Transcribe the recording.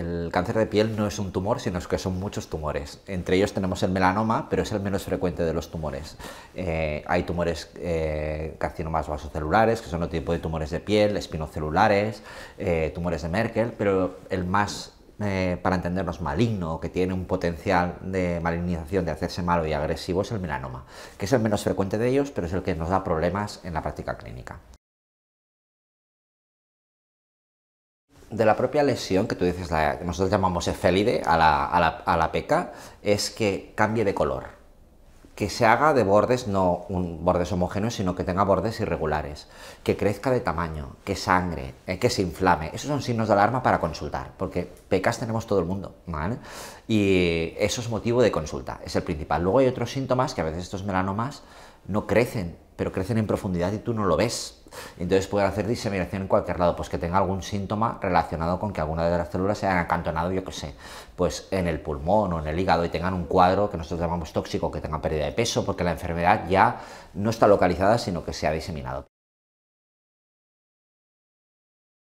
el cáncer de piel no es un tumor, sino que son muchos tumores. Entre ellos tenemos el melanoma, pero es el menos frecuente de los tumores. Eh, hay tumores eh, carcinomas vasocelulares, que son otro tipo de tumores de piel, espinocelulares, eh, tumores de Merkel, pero el más para entendernos, maligno, que tiene un potencial de malignización, de hacerse malo y agresivo, es el melanoma, que es el menos frecuente de ellos, pero es el que nos da problemas en la práctica clínica. de la propia lesión, que tú dices, que nosotros llamamos efélide a la, a, la, peca, es que cambie de color. Que se haga de bordes, no un, bordes homogéneos, sino que tenga bordes irregulares. Que crezca de tamaño, que sangre, eh, que se inflame. Esos son signos de alarma para consultar, porque pecas tenemos todo el mundo, ¿vale? Y eso es motivo de consulta, es el principal. Luego hay otros síntomas que a veces estos melanomas no crecen, pero crecen en profundidad y tú no lo ves entonces pueden hacer diseminación en cualquier lado, pues que tenga algún síntoma relacionado con que alguna de las células se hayan acantonado, yo que sé, pues en el pulmón o en el hígado y tengan un cuadro que nosotros llamamos tóxico, que tengan pérdida de peso, porque la enfermedad ya no está localizada, sino que se ha diseminado.